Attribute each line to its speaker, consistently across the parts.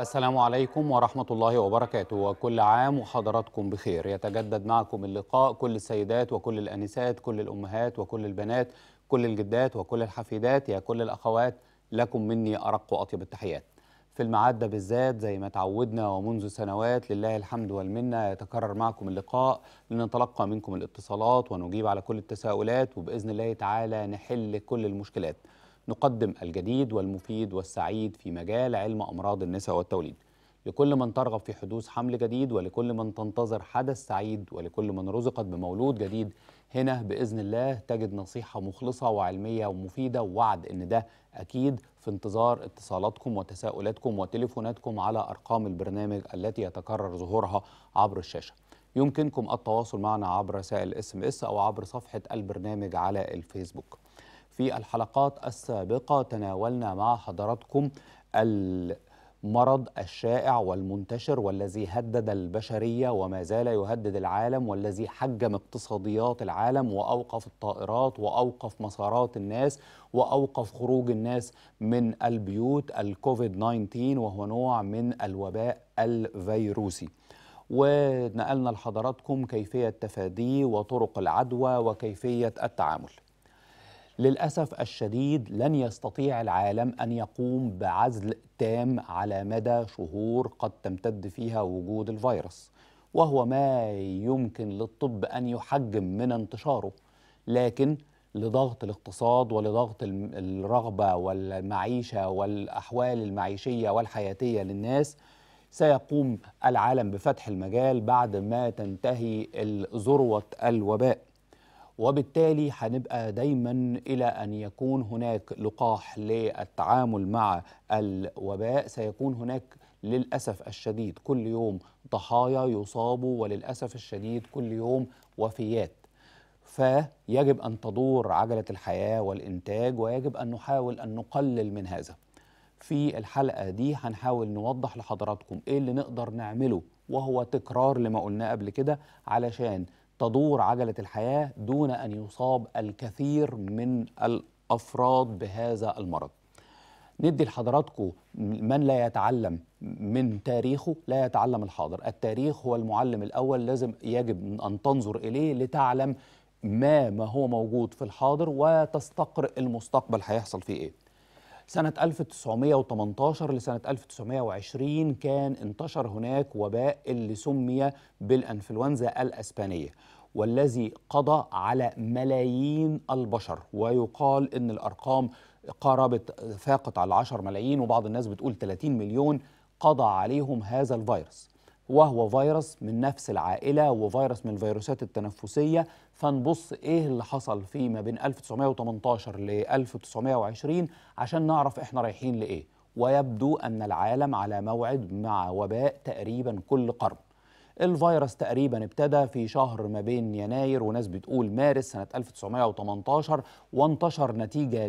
Speaker 1: السلام عليكم ورحمة الله وبركاته وكل عام وحضراتكم بخير يتجدد معكم اللقاء كل السيدات وكل الأنسات كل الأمهات وكل البنات كل الجدات وكل الحفيدات يا كل الأخوات لكم مني أرق وأطيب التحيات في المعدة بالذات زي ما تعودنا ومنذ سنوات لله الحمد والمنة يتكرر معكم اللقاء لنتلقى منكم الاتصالات ونجيب على كل التساؤلات وبإذن الله تعالى نحل كل المشكلات نقدم الجديد والمفيد والسعيد في مجال علم أمراض النساء والتوليد لكل من ترغب في حدوث حمل جديد ولكل من تنتظر حدث سعيد ولكل من رزقت بمولود جديد هنا بإذن الله تجد نصيحة مخلصة وعلمية ومفيدة ووعد إن ده أكيد في انتظار اتصالاتكم وتساؤلاتكم وتليفوناتكم على أرقام البرنامج التي يتكرر ظهورها عبر الشاشة يمكنكم التواصل معنا عبر رسائل اس ام اس او عبر صفحه البرنامج على الفيسبوك في الحلقات السابقة تناولنا مع حضراتكم المرض الشائع والمنتشر والذي هدد البشرية وما زال يهدد العالم والذي حجم اقتصاديات العالم وأوقف الطائرات وأوقف مسارات الناس وأوقف خروج الناس من البيوت الكوفيد 19 وهو نوع من الوباء الفيروسي ونقلنا لحضراتكم كيفية تفاديه وطرق العدوى وكيفية التعامل للأسف الشديد لن يستطيع العالم أن يقوم بعزل تام على مدى شهور قد تمتد فيها وجود الفيروس وهو ما يمكن للطب أن يحجم من انتشاره لكن لضغط الاقتصاد ولضغط الرغبة والمعيشة والأحوال المعيشية والحياتية للناس سيقوم العالم بفتح المجال بعد ما تنتهي ذروة الوباء وبالتالي هنبقى دايما الى ان يكون هناك لقاح للتعامل مع الوباء سيكون هناك للاسف الشديد كل يوم ضحايا يصابوا وللاسف الشديد كل يوم وفيات فيجب ان تدور عجله الحياه والانتاج ويجب ان نحاول ان نقلل من هذا في الحلقه دي هنحاول نوضح لحضراتكم ايه اللي نقدر نعمله وهو تكرار لما قلناه قبل كده علشان تدور عجله الحياه دون ان يصاب الكثير من الافراد بهذا المرض ندي لحضراتكم من لا يتعلم من تاريخه لا يتعلم الحاضر التاريخ هو المعلم الأول لازم يجب أن تنظر إليه لتعلم ما ما هو موجود في الحاضر وتستقرئ المستقبل هيحصل فيه إيه سنة 1918 لسنة 1920 كان انتشر هناك وباء اللي سمي بالإنفلونزا الأسبانية والذي قضى على ملايين البشر ويقال أن الأرقام قاربت فاقت على 10 ملايين وبعض الناس بتقول 30 مليون قضى عليهم هذا الفيروس وهو فيروس من نفس العائلة وفيروس من الفيروسات التنفسية فنبص إيه اللي حصل فيه ما بين 1918 ل 1920 عشان نعرف إحنا رايحين لإيه ويبدو أن العالم على موعد مع وباء تقريبا كل قرن الفيروس تقريبا ابتدى في شهر ما بين يناير وناس بتقول مارس سنة 1918 وانتشر نتيجة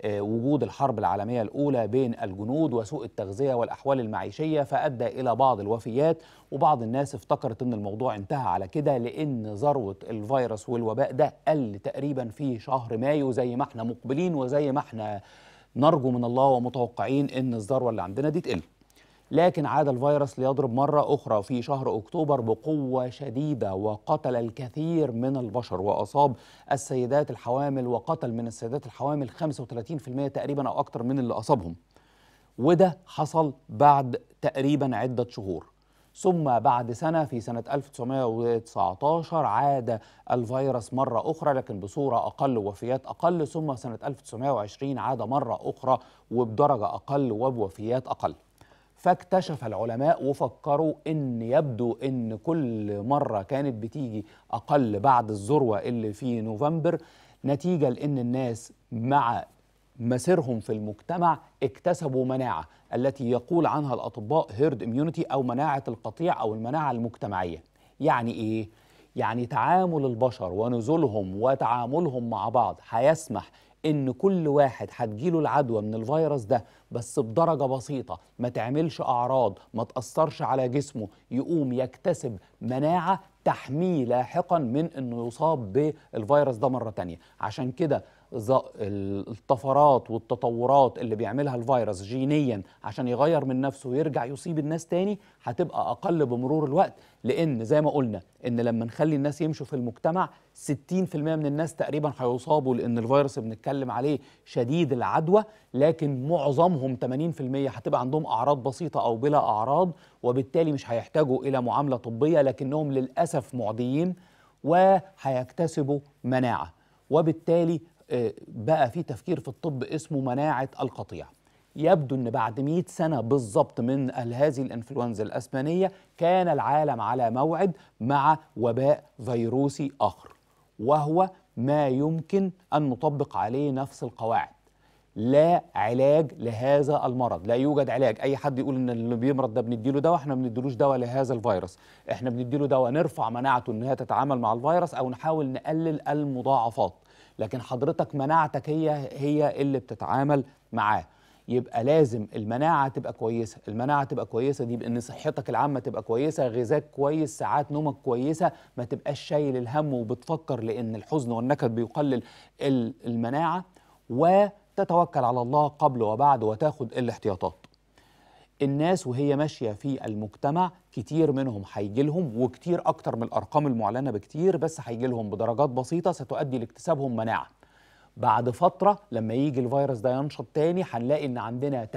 Speaker 1: آه، وجود الحرب العالمية الأولى بين الجنود وسوء التغذية والأحوال المعيشية فأدى إلى بعض الوفيات وبعض الناس افتكرت أن الموضوع انتهى على كده لأن ذروة الفيروس والوباء ده قل تقريبا في شهر مايو زي ما احنا مقبلين وزي ما احنا نرجو من الله ومتوقعين أن الذروة اللي عندنا دي تقل لكن عاد الفيروس ليضرب مرة أخرى في شهر أكتوبر بقوة شديدة وقتل الكثير من البشر وأصاب السيدات الحوامل وقتل من السيدات الحوامل 35% تقريبا أو أكثر من اللي أصابهم وده حصل بعد تقريبا عدة شهور ثم بعد سنة في سنة 1919 عاد الفيروس مرة أخرى لكن بصورة أقل ووفيات أقل ثم سنة 1920 عاد مرة أخرى وبدرجة أقل وبوفيات أقل فاكتشف العلماء وفكروا ان يبدو ان كل مره كانت بتيجي اقل بعد الذروه اللي في نوفمبر نتيجه لان الناس مع مسيرهم في المجتمع اكتسبوا مناعه التي يقول عنها الاطباء هيرد اميونيتي او مناعه القطيع او المناعه المجتمعيه يعني ايه يعني تعامل البشر ونزولهم وتعاملهم مع بعض هيسمح ان كل واحد هتجيله العدوى من الفيروس ده بس بدرجه بسيطه ما تعملش اعراض ما تاثرش على جسمه يقوم يكتسب مناعه تحميه لاحقا من انه يصاب بالفيروس ده مره تانية عشان كده الطفرات والتطورات اللي بيعملها الفيروس جينيا عشان يغير من نفسه ويرجع يصيب الناس تاني هتبقى اقل بمرور الوقت لان زي ما قلنا ان لما نخلي الناس يمشوا في المجتمع 60% من الناس تقريبا هيصابوا لان الفيروس اللي بنتكلم عليه شديد العدوى لكن معظمهم 80% هتبقى عندهم اعراض بسيطه او بلا اعراض وبالتالي مش هيحتاجوا الى معامله طبيه لكنهم للاسف معديين وهيكتسبوا مناعه وبالتالي بقى في تفكير في الطب اسمه مناعة القطيع يبدو أن بعد 100 سنة بالضبط من هذه الإنفلونزا الأسبانية كان العالم على موعد مع وباء فيروسي آخر وهو ما يمكن أن نطبق عليه نفس القواعد لا علاج لهذا المرض لا يوجد علاج اي حد يقول ان اللي بيمرض ده بنديله دواء احنا ما بنديلوش دواء لهذا الفيروس احنا بنديله دواء نرفع مناعته انها تتعامل مع الفيروس او نحاول نقلل المضاعفات لكن حضرتك مناعتك هي هي اللي بتتعامل معاه يبقى لازم المناعة تبقى كويسة المناعة تبقى كويسة دي بأن صحتك العامة تبقى كويسة غذاك كويس ساعات نومك كويسة ما تبقاش شايل الهم وبتفكر لأن الحزن والنكد بيقلل المناعة وتتوكل على الله قبل وبعد وتاخد الاحتياطات الناس وهي ماشيه في المجتمع كتير منهم هيجي لهم وكتير اكتر من الارقام المعلنه بكتير بس هيجي لهم بدرجات بسيطه ستؤدي لاكتسابهم مناعه بعد فتره لما يجي الفيروس ده ينشط تاني هنلاقي ان عندنا 30% 40%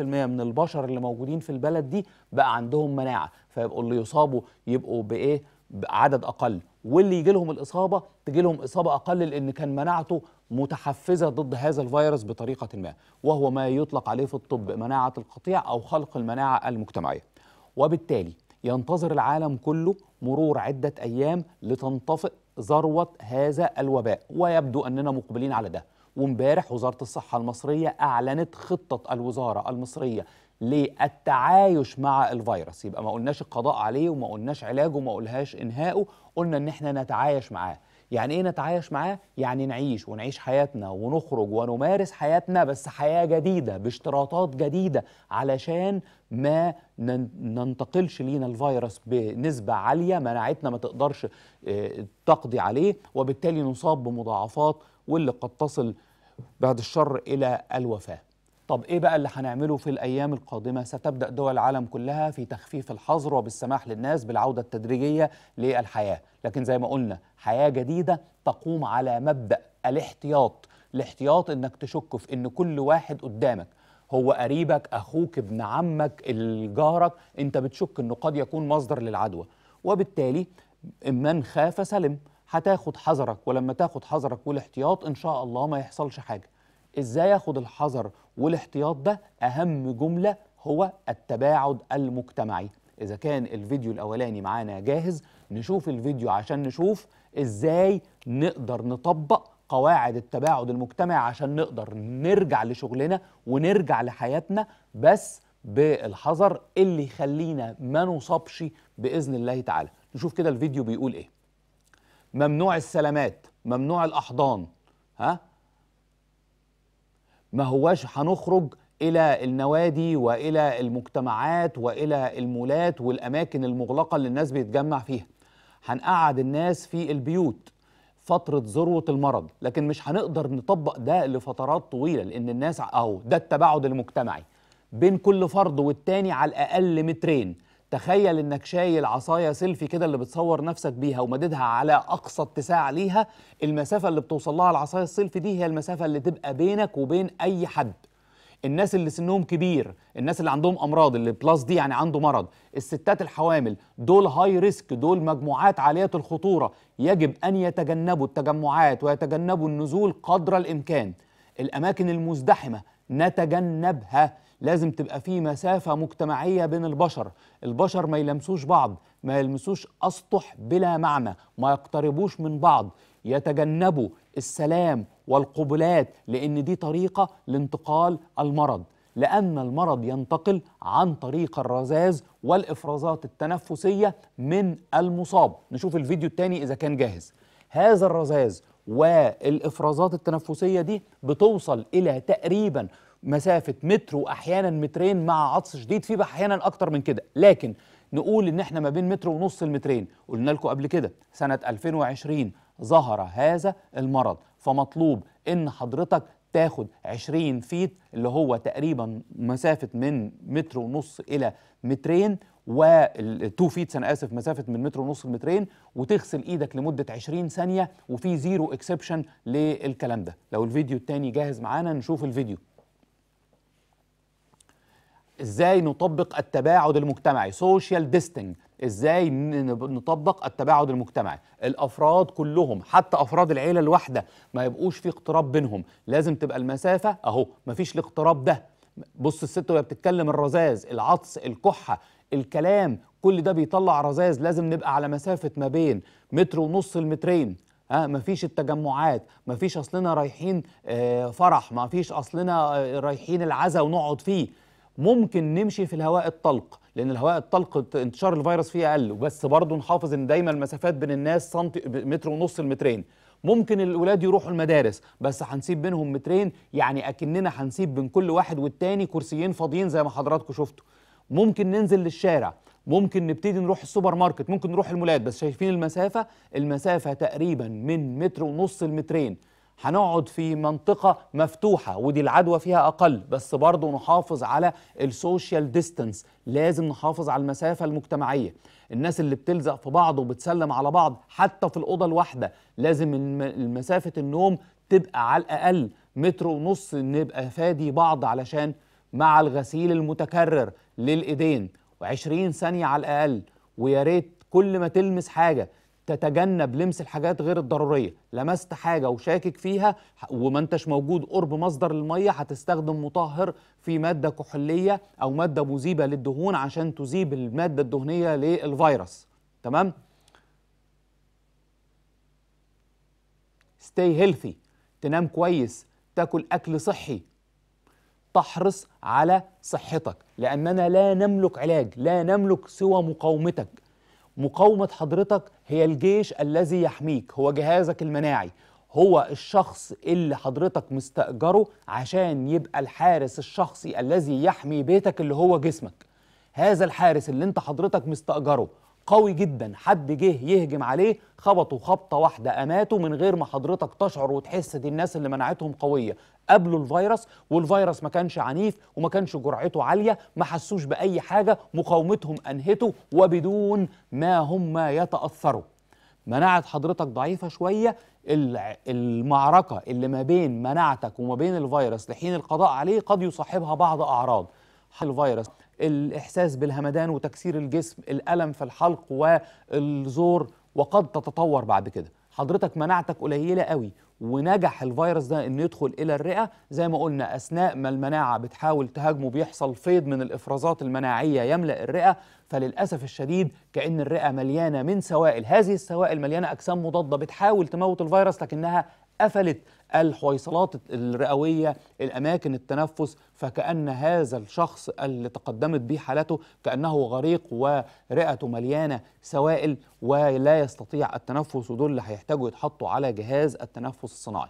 Speaker 1: من البشر اللي موجودين في البلد دي بقى عندهم مناعه فيبقوا اللي يصابوا يبقوا بايه بعدد اقل واللي يجي لهم الاصابه تجي لهم اصابه اقل لان كان مناعته متحفزه ضد هذا الفيروس بطريقه ما وهو ما يطلق عليه في الطب مناعه القطيع او خلق المناعه المجتمعيه وبالتالي ينتظر العالم كله مرور عده ايام لتنطفئ ذروه هذا الوباء ويبدو اننا مقبلين على ده وامبارح وزاره الصحه المصريه اعلنت خطه الوزاره المصريه للتعايش مع الفيروس يبقى ما قلناش القضاء عليه وما قلناش علاجه وما قلهاش انهائه قلنا ان احنا نتعايش معاه يعني ايه نتعايش معاه يعني نعيش ونعيش حياتنا ونخرج ونمارس حياتنا بس حياه جديده باشتراطات جديده علشان ما ننتقلش لينا الفيروس بنسبه عاليه مناعتنا ما تقدرش آه، تقضي عليه وبالتالي نصاب بمضاعفات واللي قد تصل بعد الشر الى الوفاه طب ايه بقى اللي هنعمله في الايام القادمه ستبدا دول العالم كلها في تخفيف الحظر وبالسماح للناس بالعوده التدريجيه للحياه لكن زي ما قلنا حياه جديده تقوم على مبدا الاحتياط الاحتياط انك تشك في ان كل واحد قدامك هو قريبك اخوك ابن عمك الجارك انت بتشك انه قد يكون مصدر للعدوى وبالتالي من خاف سلم هتاخد حذرك ولما تاخد حذرك والاحتياط ان شاء الله ما يحصلش حاجه ازاي اخد الحذر والاحتياط ده اهم جمله هو التباعد المجتمعي اذا كان الفيديو الاولاني معانا جاهز نشوف الفيديو عشان نشوف ازاي نقدر نطبق قواعد التباعد المجتمعي عشان نقدر نرجع لشغلنا ونرجع لحياتنا بس بالحذر اللي يخلينا ما نصابش باذن الله تعالى نشوف كده الفيديو بيقول ايه ممنوع السلامات ممنوع الاحضان ها ما هواش هنخرج الى النوادي والى المجتمعات والى المولات والاماكن المغلقه اللي الناس بيتجمع فيها هنقعد الناس في البيوت فترة ذروة المرض لكن مش هنقدر نطبق ده لفترات طويلة لأن الناس أهو ده التباعد المجتمعي بين كل فرد والتاني على الأقل مترين تخيل انك شايل عصايه سيلفي كده اللي بتصور نفسك بيها ومددها على اقصى اتساع ليها المسافه اللي بتوصل لها العصايه السيلفي دي هي المسافه اللي تبقى بينك وبين اي حد الناس اللي سنهم كبير الناس اللي عندهم امراض اللي بلس دي يعني عنده مرض الستات الحوامل دول هاي ريسك دول مجموعات عاليه الخطوره يجب ان يتجنبوا التجمعات ويتجنبوا النزول قدر الامكان الاماكن المزدحمه نتجنبها لازم تبقى في مسافة مجتمعية بين البشر البشر ما يلمسوش بعض ما يلمسوش أسطح بلا معنى ما يقتربوش من بعض يتجنبوا السلام والقبلات لأن دي طريقة لانتقال المرض لأن المرض ينتقل عن طريق الرذاذ والإفرازات التنفسية من المصاب نشوف الفيديو الثاني إذا كان جاهز هذا الرذاذ والإفرازات التنفسية دي بتوصل إلى تقريباً مسافه متر واحيانا مترين مع عطس شديد في احيانا اكتر من كده لكن نقول ان احنا ما بين متر ونص المترين قلنا لكم قبل كده سنه 2020 ظهر هذا المرض فمطلوب ان حضرتك تاخد 20 فيت اللي هو تقريبا مسافه من متر ونص الى مترين و 2 فيت انا اسف مسافه من متر ونص لمترين وتغسل ايدك لمده 20 ثانيه وفي زيرو اكسبشن للكلام ده لو الفيديو التاني جاهز معانا نشوف الفيديو ازاي نطبق التباعد المجتمعي سوشيال ديستنج ازاي نطبق التباعد المجتمعي الافراد كلهم حتى افراد العيله الواحده ما يبقوش في اقتراب بينهم لازم تبقى المسافه اهو مفيش الاقتراب ده بص الست وهي بتتكلم الرزاز العطس الكحه الكلام كل ده بيطلع رزاز لازم نبقى على مسافه ما بين متر ونص المترين ها مفيش التجمعات مفيش اصلنا رايحين آه، فرح مفيش اصلنا آه، رايحين العزا ونقعد فيه ممكن نمشي في الهواء الطلق لان الهواء الطلق انتشار الفيروس فيه اقل بس برضه نحافظ ان دايما المسافات بين الناس سنتي متر ونص لمترين ممكن الولاد يروحوا المدارس بس هنسيب بينهم مترين يعني اكننا هنسيب بين كل واحد والتاني كرسيين فاضيين زي ما حضراتكم شفتوا ممكن ننزل للشارع ممكن نبتدي نروح السوبر ماركت ممكن نروح المولات بس شايفين المسافه المسافه تقريبا من متر ونص لمترين هنقعد في منطقة مفتوحة ودي العدوى فيها أقل بس برضه نحافظ على السوشيال ديستانس لازم نحافظ على المسافة المجتمعية الناس اللي بتلزق في بعض وبتسلم على بعض حتى في الأوضة الواحدة لازم مسافة النوم تبقى على الأقل متر ونص نبقى فادي بعض علشان مع الغسيل المتكرر للايدين وعشرين و20 ثانية على الأقل ويا ريت كل ما تلمس حاجة تتجنب لمس الحاجات غير الضروريه لمست حاجه وشاكك فيها وما انتش موجود قرب مصدر الميه هتستخدم مطهر في ماده كحوليه او ماده مذيبه للدهون عشان تذيب الماده الدهنيه للفيروس تمام stay healthy تنام كويس تاكل اكل صحي تحرص على صحتك لاننا لا نملك علاج لا نملك سوى مقاومتك مقاومة حضرتك هي الجيش الذي يحميك هو جهازك المناعي هو الشخص اللي حضرتك مستأجره عشان يبقى الحارس الشخصي الذي يحمي بيتك اللي هو جسمك هذا الحارس اللي انت حضرتك مستأجره قوي جدا حد جه يهجم عليه خبطه خبطه واحده اماته من غير ما حضرتك تشعر وتحس دي الناس اللي منعتهم قويه قابله الفيروس والفيروس ما كانش عنيف وما كانش جرعته عاليه ما حسوش باي حاجه مقاومتهم انهته وبدون ما هم يتاثروا مناعه حضرتك ضعيفه شويه المعركه اللي ما بين مناعتك وما بين الفيروس لحين القضاء عليه قد يصاحبها بعض اعراض الفيروس الاحساس بالهمدان وتكسير الجسم الالم في الحلق والزور وقد تتطور بعد كده حضرتك مناعتك قليله قوي ونجح الفيروس ده انه يدخل الى الرئه زي ما قلنا اثناء ما المناعه بتحاول تهاجمه بيحصل فيض من الافرازات المناعيه يملا الرئه فللاسف الشديد كان الرئه مليانه من سوائل هذه السوائل مليانه اجسام مضاده بتحاول تموت الفيروس لكنها قفلت الحويصلات الرئوية الأماكن التنفس فكأن هذا الشخص اللي تقدمت به حالته كأنه غريق ورئته مليانة سوائل ولا يستطيع التنفس ودول اللي هيحتاجوا يتحطوا على جهاز التنفس الصناعي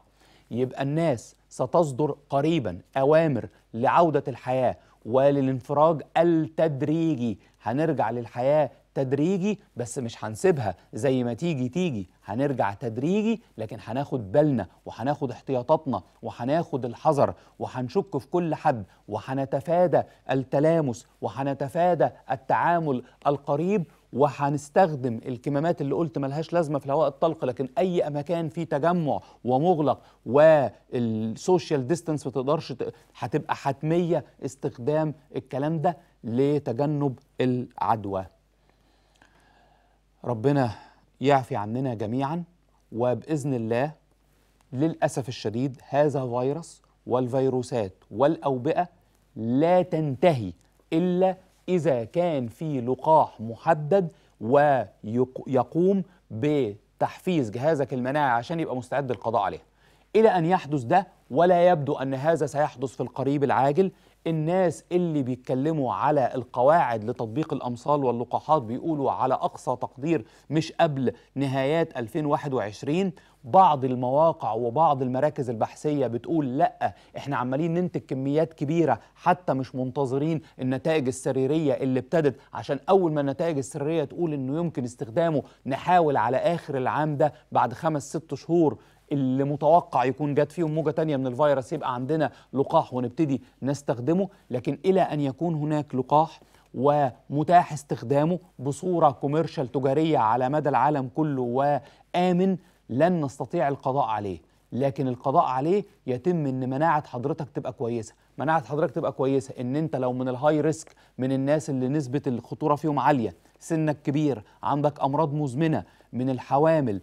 Speaker 1: يبقى الناس ستصدر قريبا أوامر لعودة الحياة وللانفراج التدريجي هنرجع للحياة تدريجي بس مش هنسيبها زي ما تيجي تيجي هنرجع تدريجي لكن هناخد بالنا وهناخد احتياطاتنا وهناخد الحذر وهنشك في كل حد وهنتفادى التلامس وهنتفادى التعامل القريب وهنستخدم الكمامات اللي قلت ملهاش لازمه في الهواء الطلق لكن اي مكان فيه تجمع ومغلق والسوشيال ديستانس ما تقدرش هتبقى حتميه استخدام الكلام ده لتجنب العدوى ربنا يعفي عننا جميعا وباذن الله للاسف الشديد هذا فيروس والفيروسات والاوبئه لا تنتهي الا اذا كان في لقاح محدد ويقوم بتحفيز جهازك المناعي عشان يبقى مستعد للقضاء عليها الى ان يحدث ده ولا يبدو أن هذا سيحدث في القريب العاجل الناس اللي بيتكلموا على القواعد لتطبيق الأمصال واللقاحات بيقولوا على أقصى تقدير مش قبل نهايات 2021 بعض المواقع وبعض المراكز البحثية بتقول لأ احنا عمالين ننتج كميات كبيرة حتى مش منتظرين النتائج السريرية اللي ابتدت عشان أول ما النتائج السريرية تقول إنه يمكن استخدامه نحاول على آخر العام ده بعد خمس ست شهور اللي متوقع يكون جات فيهم موجه تانية من الفيروس يبقى عندنا لقاح ونبتدي نستخدمه لكن الى ان يكون هناك لقاح ومتاح استخدامه بصوره كوميرشال تجاريه على مدى العالم كله وامن لن نستطيع القضاء عليه لكن القضاء عليه يتم ان مناعه حضرتك تبقى كويسه مناعه حضرتك تبقى كويسه ان انت لو من الهاي ريسك من الناس اللي نسبه الخطوره فيهم عاليه سنك كبير عندك امراض مزمنه من الحوامل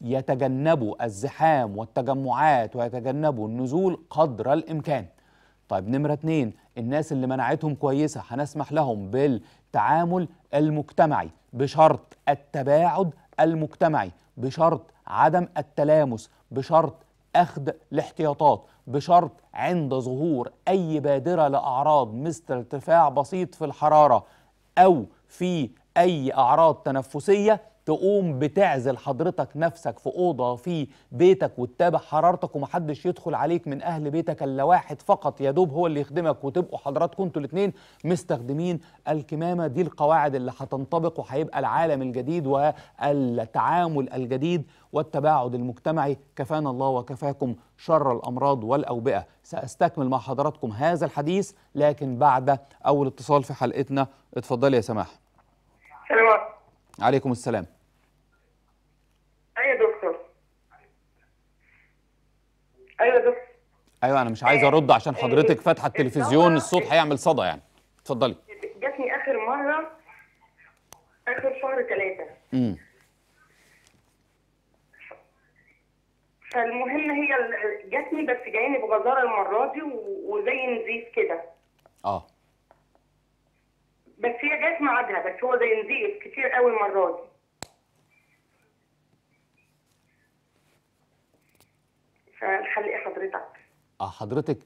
Speaker 1: يتجنبوا الزحام والتجمعات ويتجنبوا النزول قدر الإمكان طيب نمرة اتنين الناس اللي مناعتهم كويسة هنسمح لهم بالتعامل المجتمعي بشرط التباعد المجتمعي بشرط عدم التلامس بشرط أخذ الاحتياطات بشرط عند ظهور أي بادرة لأعراض مثل ارتفاع بسيط في الحرارة أو في أي أعراض تنفسية تقوم بتعزل حضرتك نفسك في اوضه في بيتك وتتابع حرارتك ومحدش يدخل عليك من اهل بيتك الا واحد فقط يا دوب هو اللي يخدمك وتبقوا حضراتكم انتوا الاثنين مستخدمين الكمامه دي القواعد اللي هتنطبق وهيبقى العالم الجديد والتعامل الجديد والتباعد المجتمعي كفانا الله وكفاكم شر الامراض والاوبئه ساستكمل مع حضراتكم هذا الحديث لكن بعد اول اتصال في حلقتنا اتفضلي يا سماح عليكم السلام
Speaker 2: ايوه دكتور ايوه دكتور
Speaker 1: ايوه انا مش عايز آه، ارد عشان حضرتك آه، فاتحه آه، التلفزيون الصوت هيعمل صدى يعني اتفضلي
Speaker 2: جاتني اخر مره اخر شهر ثلاثه امم فالمهم هي جاتني بس جايني بغزاره المره دي وزي نزيف كده اه بس هي جت معادها بس هو زي كتير قوي المره دي فالحل ايه حضرتك؟
Speaker 1: اه حضرتك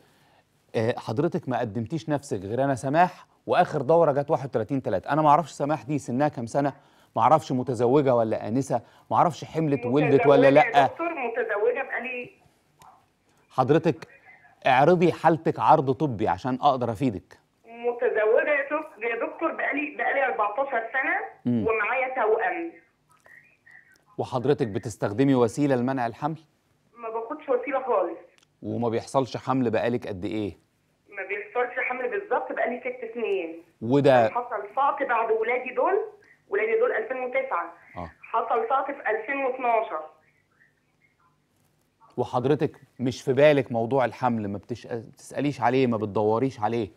Speaker 1: آه، حضرتك ما قدمتيش نفسك غير انا سماح واخر دوره جت 31 3 انا ما اعرفش سماح دي سنها كام سنه ما اعرفش متزوجه ولا انسه ما اعرفش حملت ولدت ولا لا دكتور
Speaker 2: متزوجه بقالي
Speaker 1: حضرتك اعرضي حالتك عرض طبي عشان اقدر افيدك
Speaker 2: دكتور بقالي بقالي 14 سنه ومعايا توأم
Speaker 1: وحضرتك بتستخدمي وسيله لمنع الحمل؟
Speaker 2: ما باخدش وسيله خالص
Speaker 1: وما بيحصلش حمل بقالك قد ايه؟
Speaker 2: ما بيحصلش حمل بالظبط بقالي ست سنين وده يعني حصل صعق بعد ولادي دول ولادي دول 2009 آه. حصل صعق في 2012
Speaker 1: وحضرتك مش في بالك موضوع الحمل ما بتسأليش عليه ما بتدوريش عليه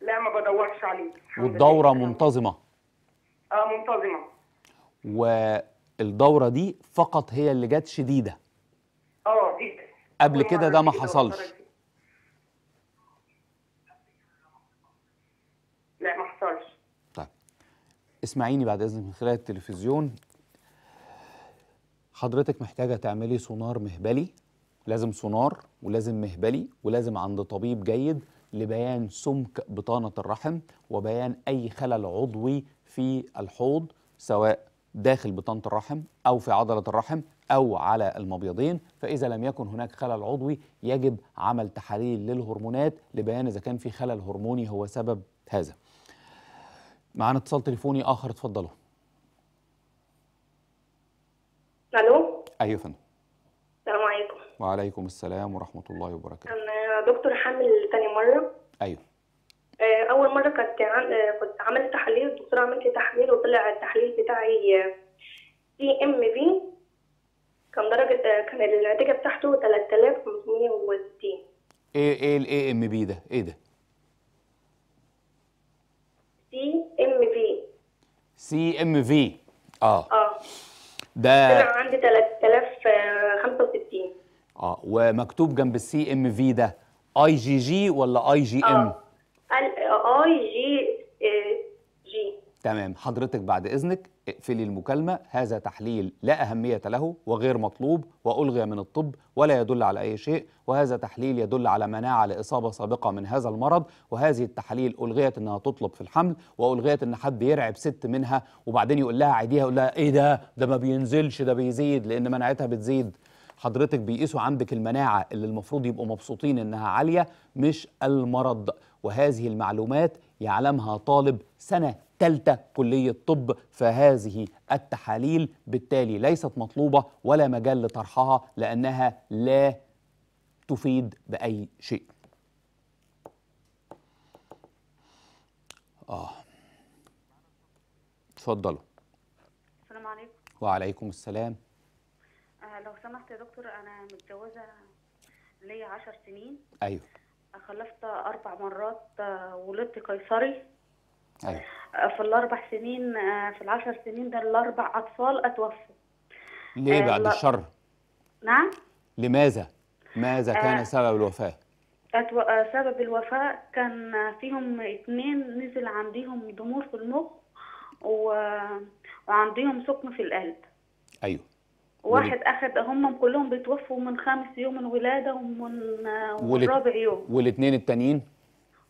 Speaker 2: لا ما بدورش عليه والدوره منتظمه اه منتظمه
Speaker 1: والدوره دي فقط هي اللي جت شديده اه دي قبل كده ده ما حصلش
Speaker 2: لا ما حصلش
Speaker 1: طيب اسمعيني بعد اذنك من خلال التلفزيون حضرتك محتاجه تعملي سونار مهبلي لازم سونار ولازم مهبلي ولازم عند طبيب جيد لبيان سمك بطانة الرحم وبيان أي خلل عضوي في الحوض سواء داخل بطانة الرحم أو في عضلة الرحم أو على المبيضين فإذا لم يكن هناك خلل عضوي يجب عمل تحاليل للهرمونات لبيان إذا كان في خلل هرموني هو سبب هذا معانا اتصال تليفوني آخر اتفضلوا ألو أيوة فندم السلام عليكم وعليكم السلام ورحمة الله وبركاته
Speaker 2: دكتور حامل تاني مرة أيوه آه، أول مرة كنت آه، كنت عملت تحليل الدكتورة عملت لي تحليل وطلع التحليل بتاعي سي إم بي كان درجة آه، كان النتيجة بتاعته 3560
Speaker 1: إيه إيه الإي إم بي ده؟ إيه ده؟
Speaker 2: سي إم في
Speaker 1: سي إم في آه آه ده طلع
Speaker 2: عندي 3065
Speaker 1: اه ومكتوب جنب السي ام في ده اي جي جي ولا اي جي ام؟
Speaker 2: اي جي جي
Speaker 1: تمام حضرتك بعد اذنك اقفلي المكالمه هذا تحليل لا اهميه له وغير مطلوب والغي من الطب ولا يدل على اي شيء وهذا تحليل يدل على مناعه لاصابه سابقه من هذا المرض وهذه التحاليل الغيت انها تطلب في الحمل والغيت ان حد يرعب ست منها وبعدين يقول لها عيديها يقول لها ايه ده ده ما بينزلش ده بيزيد لان مناعتها بتزيد حضرتك بيقيسوا عندك المناعه اللي المفروض يبقوا مبسوطين انها عاليه مش المرض وهذه المعلومات يعلمها طالب سنه ثالثه كليه طب فهذه التحاليل بالتالي ليست مطلوبه ولا مجال لطرحها لانها لا تفيد باي شيء اه اتفضلوا السلام عليكم وعليكم السلام
Speaker 2: لو سمحت يا دكتور انا متجوزه ليا 10 سنين ايوه خلفت اربع مرات آه، ولدت قيصري ايوه آه، في الاربع سنين آه، في العشر سنين ده الاربع اطفال اتوفوا
Speaker 1: ليه بعد الشر؟ نعم لماذا؟ ماذا كان آه سبب الوفاه؟
Speaker 2: أتو... سبب الوفاة كان فيهم اتنين نزل عندهم ضمور في المخ و... وعندهم سقم في القلب
Speaker 1: ايوه واحد
Speaker 2: اخذ هم كلهم بيتوفوا من خامس يوم من ولاده ومن, ومن رابع يوم
Speaker 1: والاثنين التانيين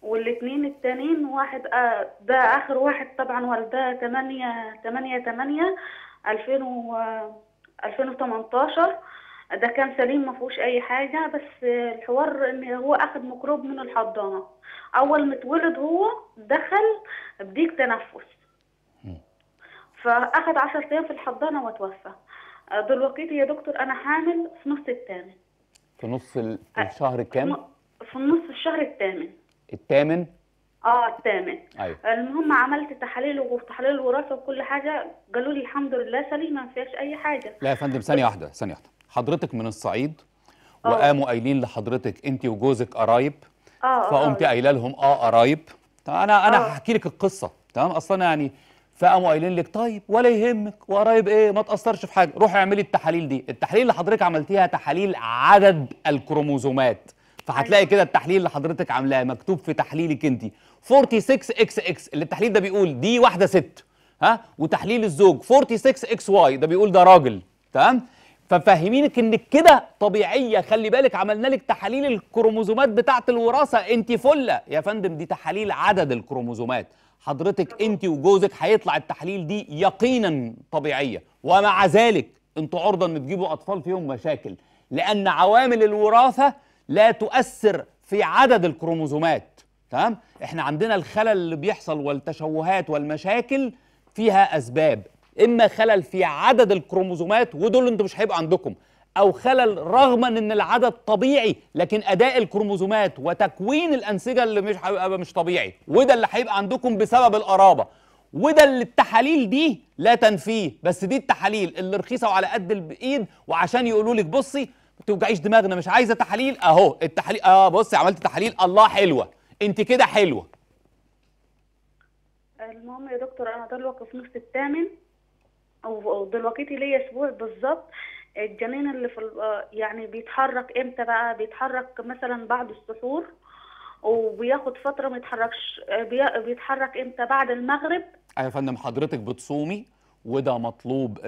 Speaker 2: والاثنين التانيين واحد آه ده اخر واحد طبعا والده 8 8 8 2018 ده كان سليم ما فيهوش اي حاجه بس الحوار ان هو اخد ميكروب من الحضانه اول ما اتولد هو دخل بديك تنفس فاخد 10 ايام في الحضانه وتوفى دلوقتي يا دكتور انا حامل في نص الثامن
Speaker 1: في نص الشهر الكام؟
Speaker 2: في نص الشهر الثامن الثامن؟ اه الثامن ايوه المهم عملت تحاليل وتحاليل الوراثه وكل حاجه قالوا لي الحمد لله سليمه ما فيهاش اي حاجه
Speaker 1: لا يا فندم ثانيه واحده ثانيه واحده حضرتك من الصعيد آه. وقاموا قايلين لحضرتك انت وجوزك قرايب
Speaker 2: اه, آه، فقمت آه.
Speaker 1: قايله لهم اه قرايب انا انا هحكي لك القصه تمام اصلا يعني فقاموا قايلين لك طيب ولا يهمك وقرايب ايه ما تاثرش في حاجه روحي اعملي التحاليل دي التحاليل اللي حضرتك عملتيها تحاليل عدد الكروموزومات فهتلاقي أيوة. كده التحليل اللي حضرتك عاملاه مكتوب في تحليلك انت 46 اكس اكس اللي التحليل ده بيقول دي واحده ست ها وتحليل الزوج 46 اكس واي ده بيقول ده راجل تمام ففهمينك انك كده طبيعيه خلي بالك عملنا لك تحاليل الكروموزومات بتاعت الوراثه انت فله يا فندم دي تحاليل عدد الكروموزومات حضرتك انت وجوزك هيطلع التحليل دي يقينا طبيعيه ومع ذلك انتوا عرضه ان تجيبوا اطفال فيهم مشاكل لان عوامل الوراثه لا تؤثر في عدد الكروموزومات تمام احنا عندنا الخلل اللي بيحصل والتشوهات والمشاكل فيها اسباب اما خلل في عدد الكروموزومات ودول انتوا مش هيبقوا عندكم أو خلل رغما أن العدد طبيعي لكن أداء الكروموزومات وتكوين الأنسجة اللي مش هيبقى مش طبيعي وده اللي هيبقى عندكم بسبب القرابة وده اللي التحاليل دي لا تنفيه بس دي التحاليل اللي رخيصة وعلى قد الإيد وعشان يقولوا لك بصي ما توجعيش دماغنا مش عايزة تحاليل أهو التحاليل أه بصي عملت تحاليل الله حلوة أنت كده حلوة
Speaker 2: المهم يا دكتور أنا دلوقتي في نص الثامن ودلوقتي ليا أسبوع بالظبط الجنين اللي في يعني بيتحرك امتى بقى بيتحرك مثلا بعد السحور وبياخد فتره ما يتحركش بيتحرك امتى بعد المغرب
Speaker 1: ايوه يا فندم حضرتك بتصومي وده مطلوب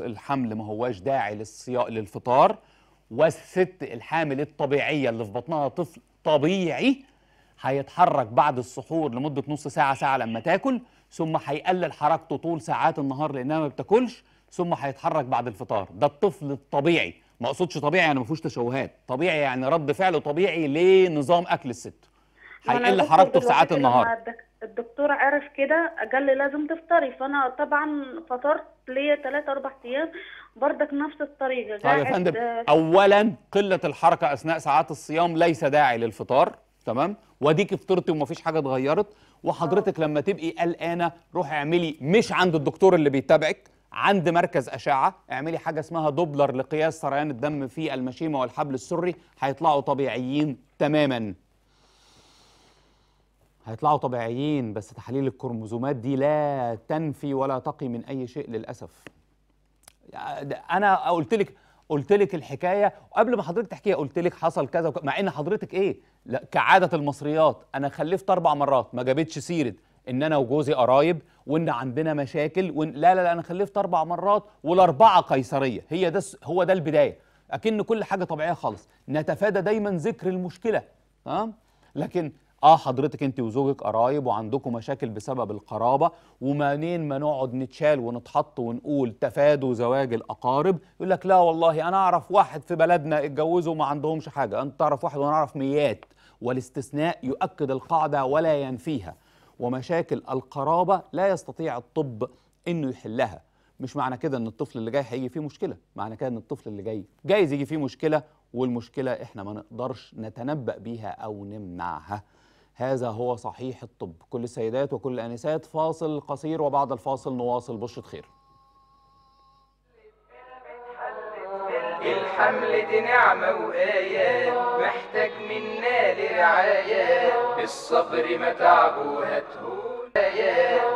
Speaker 1: الحمل ما هواش داعي للصيام للفطار والست الحامل الطبيعيه اللي في بطنها طفل طبيعي هيتحرك بعد السحور لمده نص ساعه ساعه لما تاكل ثم هيقلل حركته طول ساعات النهار لانها ما بتاكلش ثم هيتحرك بعد الفطار ده الطفل الطبيعي ما اقصدش طبيعي يعني ما فيهوش تشوهات طبيعي يعني رد فعله طبيعي لنظام اكل الست هيقل حركته في ساعات النهار
Speaker 2: الدكتور عرف كده قال لي لازم تفطري فانا طبعا فطرت ليا 3 4 ايام بردك نفس الطريقه طيب يا فندم آه،
Speaker 1: اولا قله الحركه اثناء ساعات الصيام ليس داعي للفطار تمام واديكي فطرتي ومفيش حاجه اتغيرت وحضرتك آه. لما تبقي قلقانه روحي اعملي مش عند الدكتور اللي بيتابعك عند مركز أشعة اعملي حاجة اسمها دوبلر لقياس سريان الدم في المشيمة والحبل السري هيطلعوا طبيعيين تماما هيطلعوا طبيعيين بس تحاليل الكروموزومات دي لا تنفي ولا تقي من أي شيء للأسف يعني أنا قلت لك قلت لك الحكايه وقبل ما حضرتك تحكيها قلت لك حصل كذا وك... مع ان حضرتك ايه لا كعاده المصريات انا خلفت اربع مرات ما جابتش سيره ان انا وجوزي قرايب وان عندنا مشاكل وإن لا لا لا انا خلفت اربع مرات والاربعه قيصريه هي ده هو ده البدايه اكن كل حاجه طبيعيه خالص نتفادى دايما ذكر المشكله تمام لكن اه حضرتك انت وزوجك قرايب وعندكم مشاكل بسبب القرابه ومنين ما نقعد نتشال ونتحط ونقول تفادوا زواج الاقارب يقول لك لا والله انا اعرف واحد في بلدنا اتجوزوا وما عندهمش حاجه انت تعرف واحد وانا اعرف ميات والاستثناء يؤكد القاعده ولا ينفيها ومشاكل القرابة لا يستطيع الطب انه يحلها مش معنى كده ان الطفل اللي جاي هيجي فيه مشكلة معنى كده ان الطفل اللي جاي جايز يجي فيه مشكلة والمشكلة احنا ما نقدرش نتنبأ بيها او نمنعها هذا هو صحيح الطب كل السيدات وكل الانسات فاصل قصير وبعد الفاصل نواصل بشرة خير الحمل دي نعمة وآيات
Speaker 2: محتاج منا لرعايات بالصبر
Speaker 1: متعب هتهون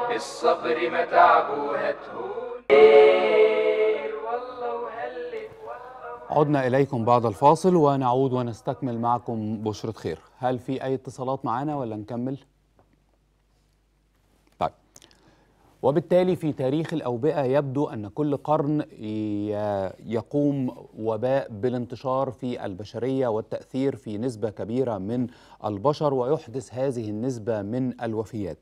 Speaker 1: بالصبر متعب عدنا إليكم بعد الفاصل ونعود ونستكمل معكم بشرة خير هل في أي اتصالات معنا ولا نكمل؟ وبالتالي في تاريخ الأوبئة يبدو أن كل قرن يقوم وباء بالانتشار في البشرية والتأثير في نسبة كبيرة من البشر ويحدث هذه النسبة من الوفيات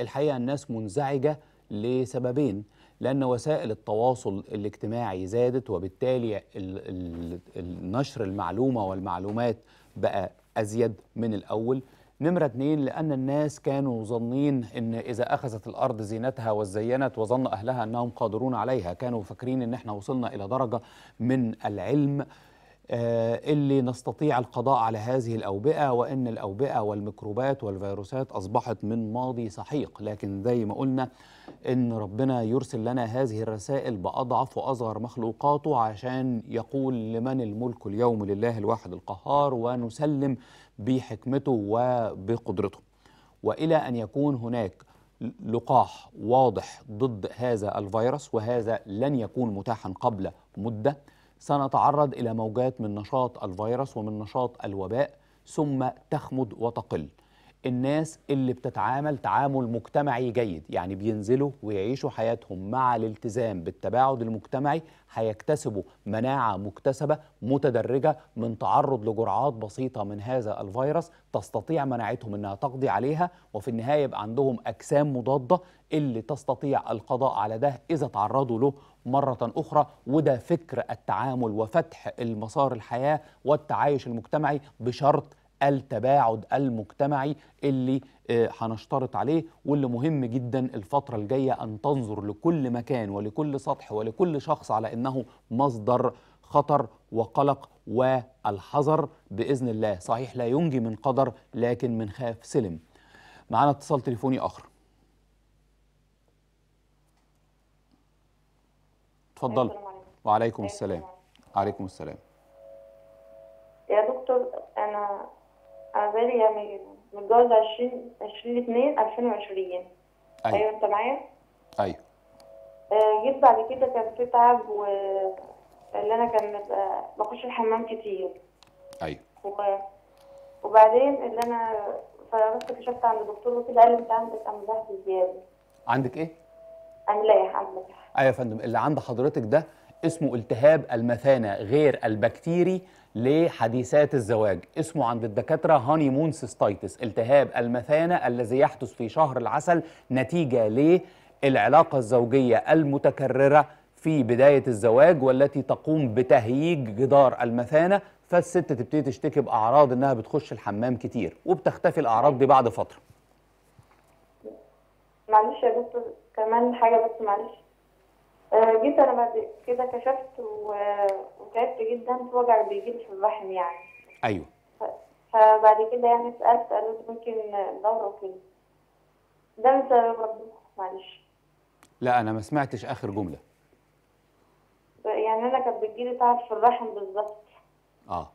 Speaker 1: الحقيقة الناس منزعجة لسببين لأن وسائل التواصل الاجتماعي زادت وبالتالي نشر المعلومة والمعلومات بقى أزيد من الأول نمرة اتنين لأن الناس كانوا ظنين إن إذا أخذت الأرض زينتها وزينت وظن أهلها أنهم قادرون عليها كانوا فاكرين إن إحنا وصلنا إلى درجة من العلم آه، اللي نستطيع القضاء على هذه الأوبئة وإن الأوبئة والميكروبات والفيروسات أصبحت من ماضي سحيق لكن زي ما قلنا إن ربنا يرسل لنا هذه الرسائل بأضعف وأصغر مخلوقاته عشان يقول لمن الملك اليوم لله الواحد القهار ونسلم بحكمته وبقدرته والى ان يكون هناك لقاح واضح ضد هذا الفيروس وهذا لن يكون متاحا قبل مده سنتعرض الى موجات من نشاط الفيروس ومن نشاط الوباء ثم تخمد وتقل الناس اللي بتتعامل تعامل مجتمعي جيد يعني بينزلوا ويعيشوا حياتهم مع الالتزام بالتباعد المجتمعي هيكتسبوا مناعة مكتسبة متدرجة من تعرض لجرعات بسيطة من هذا الفيروس تستطيع مناعتهم انها تقضي عليها وفي النهاية يبقى عندهم أجسام مضادة اللي تستطيع القضاء على ده إذا تعرضوا له مرة أخرى وده فكر التعامل وفتح المسار الحياة والتعايش المجتمعي بشرط التباعد المجتمعي اللي آه، هنشترط عليه واللي مهم جدا الفترة الجاية أن تنظر لكل مكان ولكل سطح ولكل شخص على أنه مصدر خطر وقلق والحذر بإذن الله صحيح لا ينجي من قدر لكن من خاف سلم معنا اتصال تليفوني آخر تفضل وعليكم السلام عليكم السلام
Speaker 2: يا دكتور أنا اعزائي يعني متجوز 20 20 2 2020 أيوه أيوه أنت معايا؟ أيوه آه، جيت بعد كده كان في تعب و اللي أنا كان بخش الحمام كتير أيوه و... وبعدين اللي أنا فرست اكتشفت عند الدكتور وكده قال لي أنت عندك أملاح زيادة عندك إيه؟ أملاح أملاح
Speaker 1: أيوه يا فندم اللي عند حضرتك ده اسمه التهاب المثانة غير البكتيري لحديثات الزواج اسمه عند الدكاترة هاني مون سيستايتس التهاب المثانة الذي يحدث في شهر العسل نتيجة للعلاقة الزوجية المتكررة في بداية الزواج والتي تقوم بتهييج جدار المثانة فالست تبتدي تشتكي بأعراض إنها بتخش الحمام كتير وبتختفي الأعراض دي بعد فترة
Speaker 2: معلش يا دكتور كمان حاجة بس معلش آه، جيت أنا بعد كده كشفت و وتعبت جدا في وجع بيجيلي في الرحم يعني ايوه فبعد كده يعني سالت قالوا ممكن دوره وكده ده بسبب ربنا معلش
Speaker 1: لا انا ما سمعتش اخر جمله
Speaker 2: يعني انا كانت بتجيلي تعب في الرحم بالظبط اه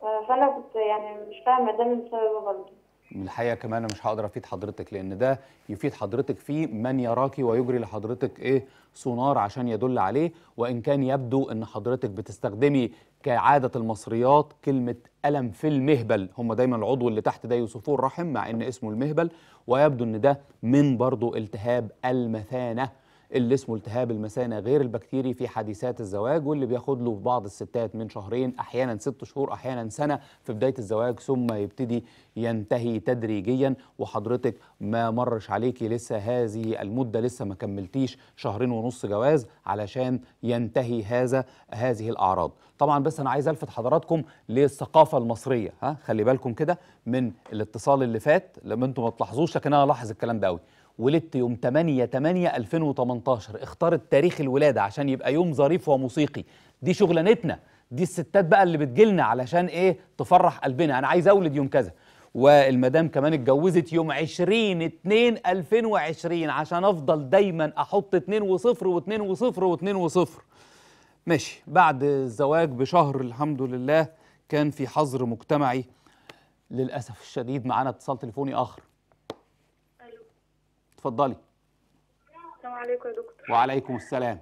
Speaker 2: فانا كنت يعني مش فاهمه ده من سببه برضه
Speaker 1: الحقيقه كمان انا مش هقدر افيد حضرتك لان ده يفيد حضرتك فيه من يراك ويجري لحضرتك ايه سونار عشان يدل عليه وان كان يبدو ان حضرتك بتستخدمي كعاده المصريات كلمه الم في المهبل هم دايما العضو اللي تحت ده يوصفوه الرحم مع ان اسمه المهبل ويبدو ان ده من برضه التهاب المثانه اللي اسمه التهاب المثانه غير البكتيري في حديثات الزواج واللي بياخد له بعض الستات من شهرين احيانا ست شهور احيانا سنه في بدايه الزواج ثم يبتدي ينتهي تدريجيا وحضرتك ما مرش عليكي لسه هذه المده لسه ما كملتيش شهرين ونص جواز علشان ينتهي هذا هذه الاعراض طبعا بس انا عايز الفت حضراتكم للثقافه المصريه ها خلي بالكم كده من الاتصال اللي فات لما انتم ما تلاحظوش لكن انا ألاحظ الكلام ده قوي ولدت يوم 8 8 2018 اختار التاريخ الولاده عشان يبقى يوم ظريف وموسيقي دي شغلانتنا دي الستات بقى اللي بتجيلنا علشان ايه تفرح قلبنا انا عايز اولد يوم كذا والمدام كمان اتجوزت يوم 20 2 2020 عشان افضل دايما احط 2 وصفر و2 وصفر و2 وصفر ماشي بعد الزواج بشهر الحمد لله كان في حظر مجتمعي للاسف الشديد معانا اتصال تليفوني اخر اتفضلي
Speaker 2: السلام عليكم يا دكتور
Speaker 1: وعليكم السلام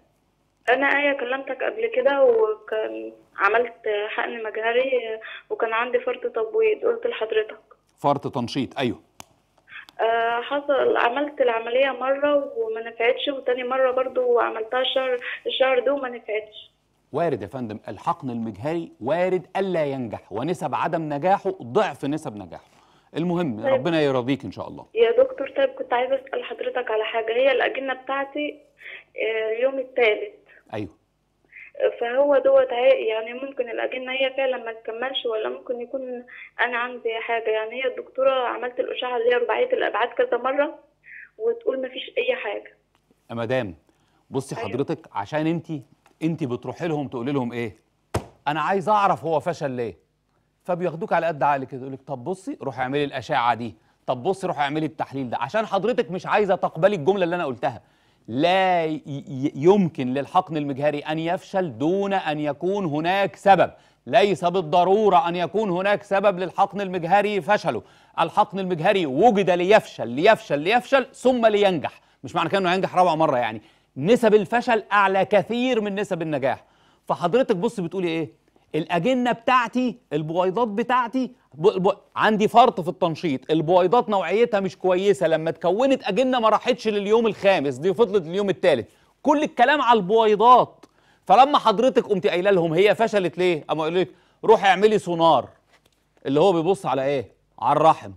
Speaker 2: انا ايه كلمتك قبل كده وكان عملت حقن مجهري وكان عندي فرط تبويض قلت لحضرتك
Speaker 1: فرط تنشيط ايوه
Speaker 2: آه حصل عملت العمليه مره وما نفعتش وتاني مره برضو عملتها الشهر الشهر ده وما نفعتش
Speaker 1: وارد يا فندم الحقن المجهري وارد الا ينجح ونسب عدم نجاحه ضعف نسب نجاحه المهم طيب. ربنا يرضيك ان
Speaker 2: شاء الله يا دكتور طيب كنت عايزه اسال حضرتك على حاجه هي الاجنه بتاعتي اليوم آه، الثالث ايوه فهو دوت يعني ممكن الاجنه هي فعلا ما تكملش ولا ممكن يكون انا عندي حاجه يعني هي الدكتوره عملت الاشعه اللي هي رباعيه الابعاد كذا مره وتقول ما فيش اي حاجه
Speaker 1: مدام بصي أيوه. حضرتك عشان انت انت بتروحي لهم تقولي لهم ايه انا عايز اعرف هو فشل ليه فبياخدوك على قد عقلك كده يقول لك طب بصي روحي اعملي الاشعه دي طب بصي روحي اعملي التحليل ده عشان حضرتك مش عايزه تقبلي الجمله اللي انا قلتها لا يمكن للحقن المجهري ان يفشل دون ان يكون هناك سبب ليس بالضروره ان يكون هناك سبب للحقن المجهري فشله الحقن المجهري وجد ليفشل ليفشل ليفشل ثم لينجح مش معنى كده انه ينجح رابع مره يعني نسب الفشل اعلى كثير من نسب النجاح فحضرتك بصي بتقولي ايه الاجنه بتاعتي البويضات بتاعتي ب... ب... عندي فرط في التنشيط البويضات نوعيتها مش كويسه لما اتكونت اجنه ما راحتش لليوم الخامس دي فضلت لليوم الثالث كل الكلام على البويضات فلما حضرتك قمت قايله لهم هي فشلت ليه اما لك روحي اعملي سونار اللي هو بيبص على ايه على الرحم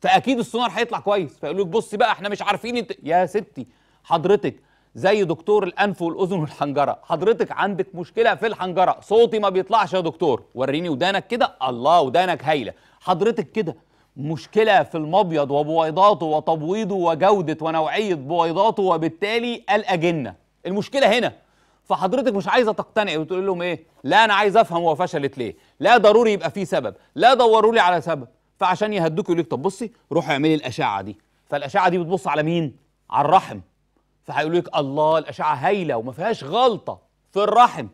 Speaker 1: فاكيد السونار هيطلع كويس فيقول لك بصي بقى احنا مش عارفين انت يا ستي حضرتك زي دكتور الانف والاذن والحنجره حضرتك عندك مشكله في الحنجره صوتي ما بيطلعش يا دكتور وريني ودانك كده الله ودانك هايله حضرتك كده مشكله في المبيض وبويضاته وتبويضه وجوده ونوعيه بويضاته وبالتالي الاجنه المشكله هنا فحضرتك مش عايزه تقتنع وتقول لهم ايه لا انا عايز افهم هو فشلت ليه لا ضروري يبقى فيه سبب لا دوروا لي على سبب فعشان يهدوك يقول لك طب بصي روحي اعملي الاشعه دي فالاشعه دي بتبص على مين على الرحم فهيقول لك الله الاشعه هايله وما فيهاش غلطه في الرحم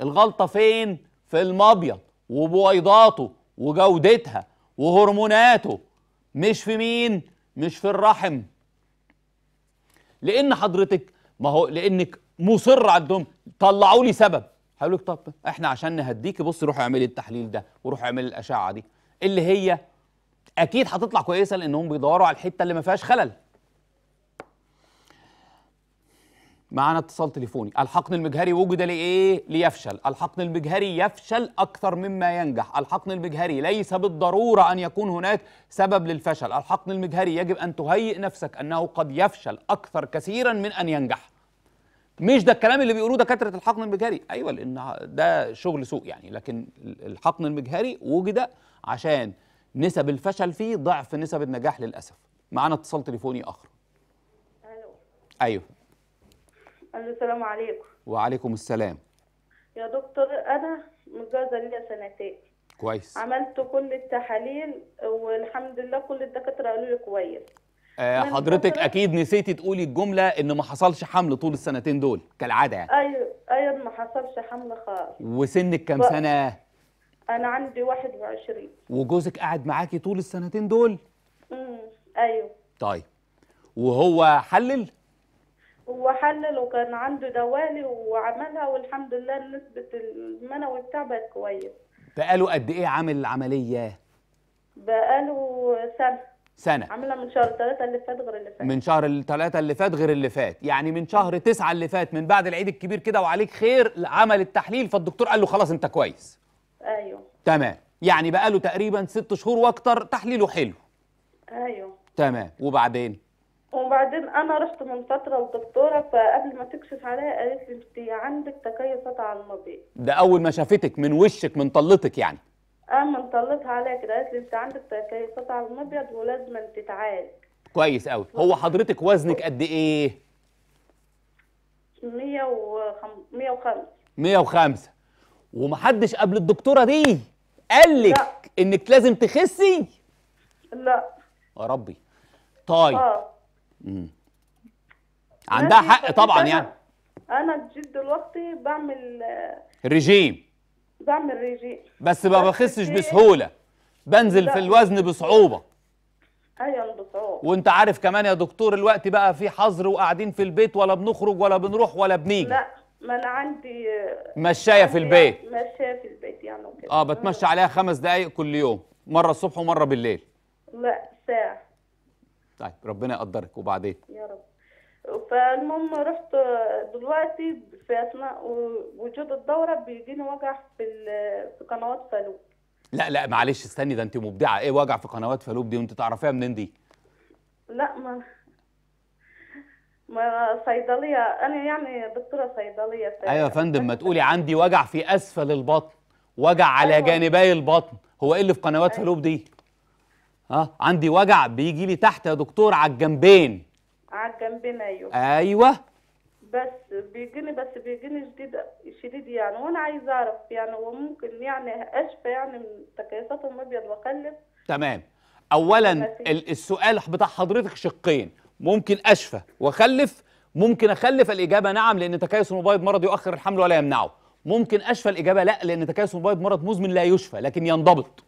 Speaker 1: الغلطه فين في المبيض وبويضاته وجودتها وهرموناته مش في مين مش في الرحم لان حضرتك ما هو لانك مصر على الدم طلعوا لي سبب هيقول لك طب احنا عشان نهديكي بصي روحي اعملي التحليل ده وروحي اعملي الاشعه دي اللي هي اكيد هتطلع كويسه لانهم بيدوروا على الحته اللي ما فيهاش خلل معانا اتصال تليفوني الحقن المجهري وجد لايه ليفشل الحقن المجهري يفشل اكثر مما ينجح الحقن المجهري ليس بالضروره ان يكون هناك سبب للفشل الحقن المجهري يجب ان تهيئ نفسك انه قد يفشل اكثر كثيرا من ان ينجح مش ده الكلام اللي بيقولوه دكاتره الحقن المجهري ايوه لان ده شغل سوء يعني لكن الحقن المجهري وجد عشان نسب الفشل فيه ضعف نسب النجاح للاسف معانا اتصال تليفوني اخر الو ايوه
Speaker 2: السلام عليكم
Speaker 1: وعليكم السلام
Speaker 2: يا دكتور انا متجوزه ليا سنتين كويس عملت كل التحاليل والحمد لله كل الدكاتره قالوا لي كويس
Speaker 1: آه حضرتك اكيد نسيتي تقولي الجمله ان ما حصلش حمل طول السنتين دول كالعاده يعني
Speaker 2: ايوه ايوه ما حصلش حمل خالص
Speaker 1: وسنك كام ف... سنه
Speaker 2: انا عندي 21
Speaker 1: وجوزك قاعد معاكي طول السنتين دول
Speaker 2: امم ايوه
Speaker 1: طيب وهو حلل
Speaker 2: وحلل وكان عنده دوالي وعملها والحمد لله نسبة المنوي بتاعه بقت كويس
Speaker 1: بقاله قد ايه عامل العملية؟
Speaker 2: بقاله سنة سنة عاملها من شهر ثلاثة اللي فات غير اللي فات
Speaker 1: من شهر ثلاثة اللي فات غير اللي فات يعني من شهر تسعة اللي فات من بعد العيد الكبير كده وعليك خير عمل التحليل فالدكتور قال له خلاص انت كويس ايوه تمام يعني بقاله تقريبا ست شهور واكتر تحليله حلو ايوه تمام وبعدين
Speaker 2: وبعدين انا رحت من فتره لدكتوره فقبل ما تكشف عليها قالت لي انت عندك تكيسات على المبيض
Speaker 1: ده اول ما شافتك من وشك من طلتك يعني
Speaker 2: اه من طلتها عليها كده قالت لي انت عندك تكيسات على المبيض ولازم تتعالج
Speaker 1: كويس قوي هو حضرتك وزنك قد ايه
Speaker 2: 105
Speaker 1: 105 ومحدش قبل الدكتوره دي قال لك انك لازم تخسي لا يا ربي طيب آه. عندها يعني حق طبعا أنا يعني
Speaker 2: انا جد دلوقتي بعمل آه، ريجيم بعمل ريجيم
Speaker 1: بس ما بخسش بسهوله بنزل ده. في الوزن بصعوبه
Speaker 2: ايوه بصعوبه
Speaker 1: وانت عارف كمان يا دكتور الوقت بقى في حظر وقاعدين في البيت ولا بنخرج ولا بنروح ولا بنيجي لا
Speaker 2: ما انا عندي آه، مشايه في البيت مشايه في البيت يعني وكده اه بتمشى
Speaker 1: عليها خمس دقائق كل يوم مره الصبح ومره بالليل
Speaker 2: لا ساعه
Speaker 1: طيب ربنا يقدرك وبعدين
Speaker 2: يا رب فالمهم رحت دلوقتي في اثناء وجود الدوره بيجيني وجع في في قنوات فالوب
Speaker 1: لا لا معلش استني ده انت مبدعه ايه وجع في قنوات فالوب دي وانت تعرفيها منين دي
Speaker 2: لا ما ما صيدليه انا يعني دكتوره صيدليه ايوه يا
Speaker 1: فندم ما تقولي عندي وجع في اسفل البطن وجع على أيوة. جانبي البطن هو ايه اللي في قنوات أيوة. فالوب دي اه عندي وجع بيجي لي تحت يا دكتور على الجنبين
Speaker 2: على الجنبين ايوه ايوه بس بيجيني بس بيجيني شديد شديد يعني وانا عايزه اعرف يعني هو ممكن يعني اشفى يعني من تكيسات المبيض واخلف
Speaker 1: تمام اولا السؤال بتاع حضرتك شقين ممكن اشفى واخلف ممكن اخلف الاجابه نعم لان تكيس المبيض مرض يؤخر الحمل ولا يمنعه ممكن اشفى الاجابه لا لان تكيس المبيض مرض مزمن لا يشفى لكن ينضبط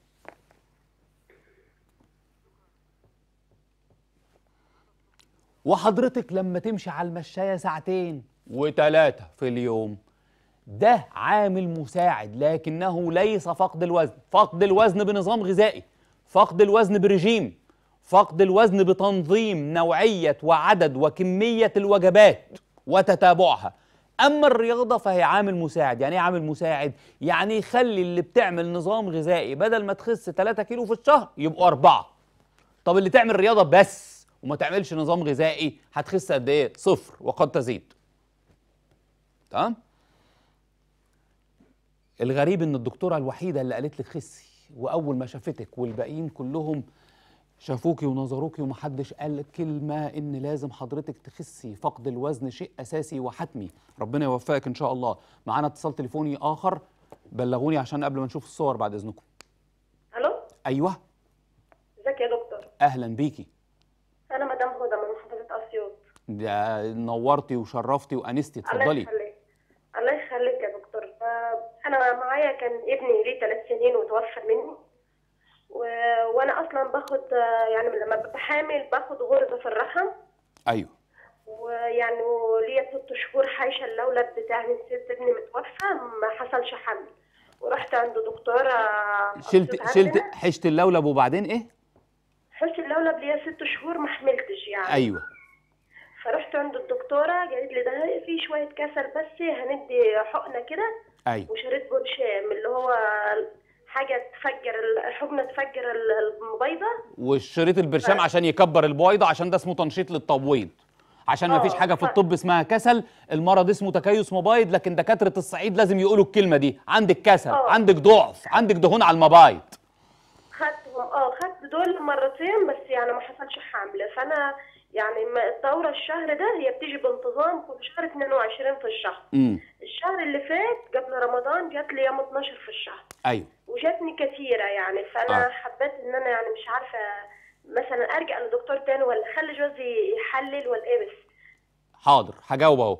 Speaker 1: وحضرتك لما تمشي على المشاية ساعتين وتلاتة في اليوم ده عامل مساعد لكنه ليس فقد الوزن فقد الوزن بنظام غذائي فقد الوزن برجيم فقد الوزن بتنظيم نوعية وعدد وكمية الوجبات وتتابعها أما الرياضة فهي عامل مساعد يعني إيه عامل مساعد؟ يعني يخلي اللي بتعمل نظام غذائي بدل ما تخس 3 كيلو في الشهر يبقوا 4 طب اللي تعمل رياضة بس وما تعملش نظام غذائي هتخس قد ايه؟ صفر وقد تزيد. تمام؟ الغريب ان الدكتوره الوحيده اللي قالت لك خسي واول ما شافتك والباقيين كلهم شافوكي ونظروكي ومحدش قال كلمه ان لازم حضرتك تخسي فقد الوزن شيء اساسي وحتمي ربنا يوفقك ان شاء الله معانا اتصال تليفوني اخر بلغوني عشان قبل ما نشوف الصور بعد اذنكم الو ايوه
Speaker 2: ازيك يا دكتور
Speaker 1: اهلا بيكي ده نورتي وشرفتي وانستي اتفضلي
Speaker 2: الله يخليك يا دكتور انا معايا كان ابني ليه ثلاث سنين وتوفى مني و... وانا اصلا باخد يعني لما ببقى حامل باخد غرزه في الرحم ايوه ويعني وليا ست شهور حايشه الاولاد بتاعي ست ابني متوفى ما حصلش حمل ورحت عند دكتوره شلت شلت
Speaker 1: حشت اللولب وبعدين ايه؟
Speaker 2: حشت اللولب ليا ست شهور ما حملتش يعني ايوه فرحت عند الدكتوره قالت لي ده في شويه كسر بس هندي حقنه كده ايوه وشريط برشام اللي هو حاجه تفجر الحقنه تفجر البيضه
Speaker 1: والشريط البرشام ف... عشان يكبر البيضه عشان ده اسمه تنشيط للتبويض عشان ما فيش اه، حاجه في الطب اسمها كسل المرض اسمه تكيس مبايض لكن دكاتره الصعيد لازم يقولوا الكلمه دي عندك كسل أوه. عندك ضعف عندك دهون على المبايض
Speaker 2: خدتهم اه خدت دول مرتين بس يعني ما حصلش حمل فانا يعني الثوره الشهر ده هي بتيجي بانتظام كل شهر 22 في الشهر مم. الشهر اللي فات قبل رمضان جات لي يوم 12 في الشهر ايوه وجاتني كثيره يعني فانا آه. حبيت ان انا يعني مش عارفه مثلا ارجع لدكتور تاني ولا اخلي جوزي يحلل ولا ايه بس
Speaker 1: حاضر هجاوب اهو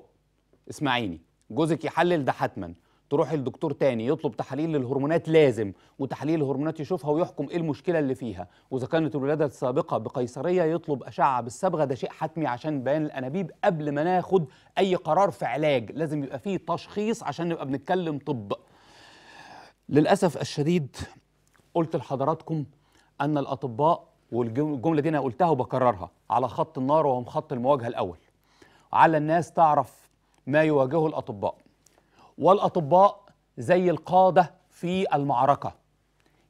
Speaker 1: اسمعيني جوزك يحلل ده حتما تروح لدكتور تاني يطلب تحاليل للهرمونات لازم وتحاليل الهرمونات يشوفها ويحكم ايه المشكله اللي فيها واذا كانت الولاده السابقه بقيصريه يطلب اشعه بالصبغه ده شيء حتمي عشان بيان الانابيب قبل ما ناخد اي قرار في علاج لازم يبقى فيه تشخيص عشان نبقى بنتكلم طب للاسف الشديد قلت لحضراتكم ان الاطباء والجمله دي انا قلتها وبكررها على خط النار وهم خط المواجهه الاول على الناس تعرف ما يواجهه الاطباء والاطباء زي القاده في المعركه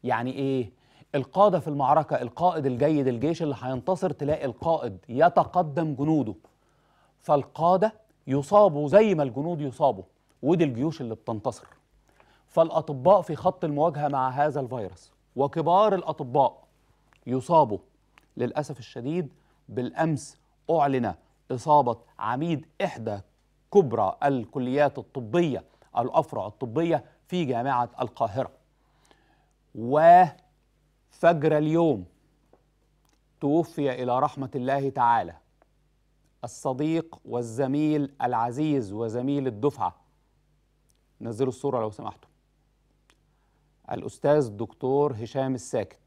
Speaker 1: يعني ايه القاده في المعركه القائد الجيد الجيش اللي هينتصر تلاقي القائد يتقدم جنوده فالقاده يصابوا زي ما الجنود يصابوا ودي الجيوش اللي بتنتصر فالاطباء في خط المواجهه مع هذا الفيروس وكبار الاطباء يصابوا للاسف الشديد بالامس اعلن اصابه عميد احدى كبرى الكليات الطبيه الأفرع الطبية في جامعة القاهرة وفجر اليوم توفي إلى رحمة الله تعالى الصديق والزميل العزيز وزميل الدفعة نزلوا الصورة لو سمحتم الأستاذ دكتور هشام الساكت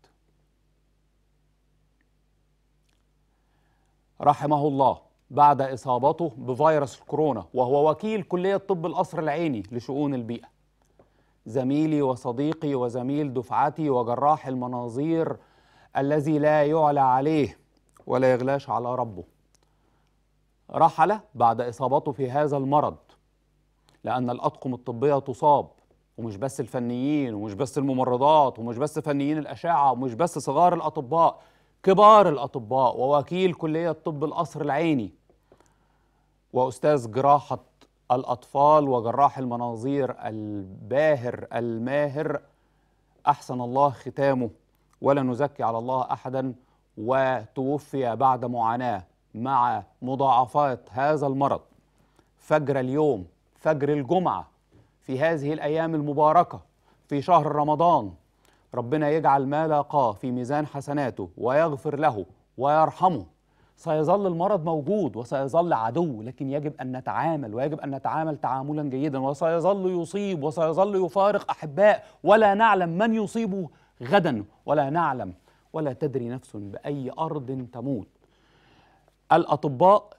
Speaker 1: رحمه الله بعد إصابته بفيروس الكورونا وهو وكيل كلية طب القصر العيني لشؤون البيئة زميلي وصديقي وزميل دفعتي وجراح المناظير الذي لا يعلى عليه ولا يغلاش على ربه رحل بعد إصابته في هذا المرض لأن الأطقم الطبية تصاب ومش بس الفنيين ومش بس الممرضات ومش بس فنيين الأشعة ومش بس صغار الأطباء كبار الأطباء ووكيل كلية طب القصر العيني واستاذ جراحه الاطفال وجراح المناظير الباهر الماهر احسن الله ختامه ولا نزكي على الله احدا وتوفي بعد معاناه مع مضاعفات هذا المرض فجر اليوم فجر الجمعه في هذه الايام المباركه في شهر رمضان ربنا يجعل ما لاقاه في ميزان حسناته ويغفر له ويرحمه سيظل المرض موجود وسيظل عدو لكن يجب أن نتعامل ويجب أن نتعامل تعاملا جيدا وسيظل يصيب وسيظل يفارق أحباء ولا نعلم من يصيبه غدا ولا نعلم ولا تدري نفس بأي أرض تموت الأطباء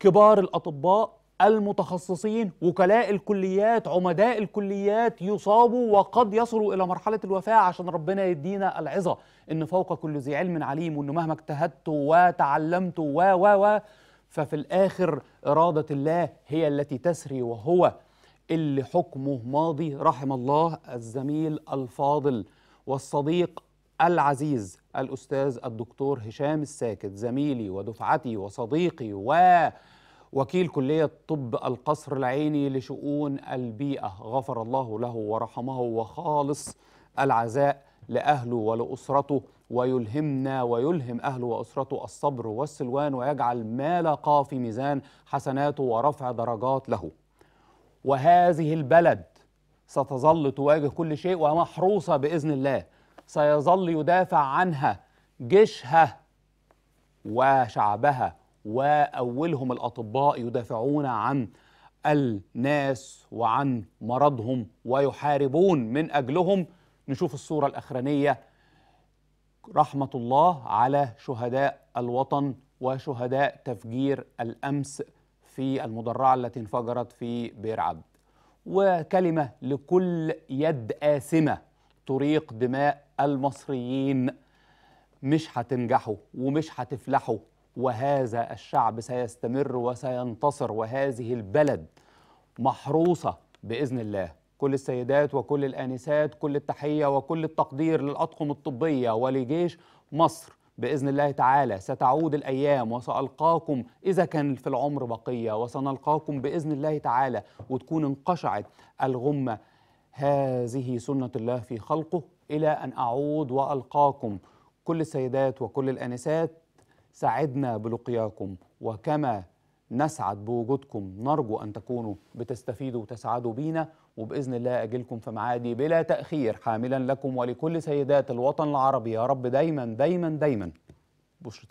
Speaker 1: كبار الأطباء المتخصصين وكلاء الكليات عمداء الكليات يصابوا وقد يصلوا إلى مرحلة الوفاة عشان ربنا يدينا العظة إن فوق كل ذي علم عليم وإنه مهما اجتهدت وتعلمت و و و ففي الآخر إرادة الله هي التي تسري وهو اللي حكمه ماضي رحم الله الزميل الفاضل والصديق العزيز الأستاذ الدكتور هشام الساكت زميلي ودفعتي وصديقي و وكيل كلية طب القصر العيني لشؤون البيئة غفر الله له ورحمه وخالص العزاء لأهله ولأسرته ويلهمنا ويلهم أهله وأسرته الصبر والسلوان ويجعل ما لقى في ميزان حسناته ورفع درجات له وهذه البلد ستظل تواجه كل شيء ومحروسة بإذن الله سيظل يدافع عنها جيشها وشعبها واولهم الاطباء يدافعون عن الناس وعن مرضهم ويحاربون من اجلهم نشوف الصوره الاخرانيه رحمه الله على شهداء الوطن وشهداء تفجير الامس في المدرعه التي انفجرت في بئر عبد وكلمه لكل يد آثمه تريق دماء المصريين مش هتنجحوا ومش هتفلحوا وهذا الشعب سيستمر وسينتصر وهذه البلد محروسه باذن الله كل السيدات وكل الانسات كل التحيه وكل التقدير للاطقم الطبيه ولجيش مصر باذن الله تعالى ستعود الايام وسالقاكم اذا كان في العمر بقيه وسنلقاكم باذن الله تعالى وتكون انقشعت الغمه هذه سنه الله في خلقه الى ان اعود والقاكم كل السيدات وكل الانسات سعدنا بلقياكم وكما نسعد بوجودكم نرجو أن تكونوا بتستفيدوا وتسعدوا بينا وبإذن الله أجلكم في معادي بلا تأخير حاملا لكم ولكل سيدات الوطن العربي يا رب دايما دايما دايما بشرة